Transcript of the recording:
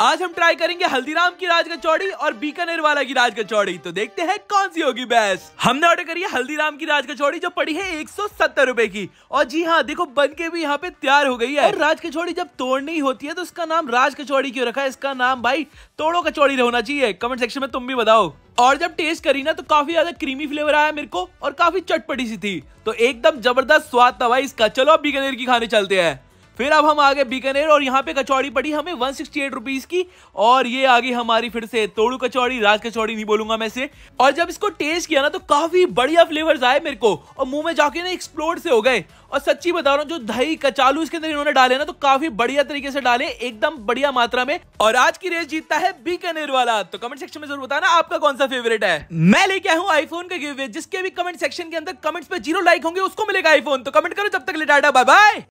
आज हम ट्राई करेंगे हल्दीराम की राज कचौड़ी और बीकानेर वाला की राज कचौड़ी तो देखते हैं कौन सी होगी बेस्ट हमने ऑर्डर करी है हल्दीराम की राज कचौड़ी जो पड़ी है एक सौ की और जी हाँ देखो बन के भी यहाँ पे तैयार हो गई है और राज कचौड़ी जब तोड़नी होती है तो उसका नाम राज कचौड़ी क्यों रखा है इसका नाम भाई तोड़ो कचौड़ी होना चाहिए कमेंट सेक्शन में तुम भी बताओ और जब टेस्ट करी ना तो काफी ज्यादा क्रीमी फ्लेवर आया मेरे को और काफी चटपटी सी थी तो एकदम जबरदस्त स्वाद था भाई इसका चलो अब बीकानेर की खाने चलते हैं फिर अब हम आगे बीकानेर और यहाँ पे कचौड़ी पड़ी हमें वन सिक्सटी की और ये आगे हमारी फिर से तोड़ू कचौड़ी राज कचौड़ी नहीं बोलूंगा मैं से और जब इसको टेस्ट किया ना तो काफी बढ़िया फ्लेवर्स आए मेरे को और मुंह में जाके ना एक्सप्लोर से हो गए और सच्ची बता रहा हूँ जो दही कचालू इसके अंदर इन्होंने डाले ना तो काफी बढ़िया तरीके से डाले एकदम बढ़िया मात्रा में और आज की रेस जीतता है बीकानेर वाला तो कमेंट सेक्शन में जरूर बताना आपका कौन सा फेवरेट है मैं लेके आया आईफोन का गिव जिसके भी कमेंट सेक्शन के अंदर कमेंट्स पे जीरो लाइक होंगे उसको मिलेगा आईफोन तो कमेंट करो जब तक ले बाय बाय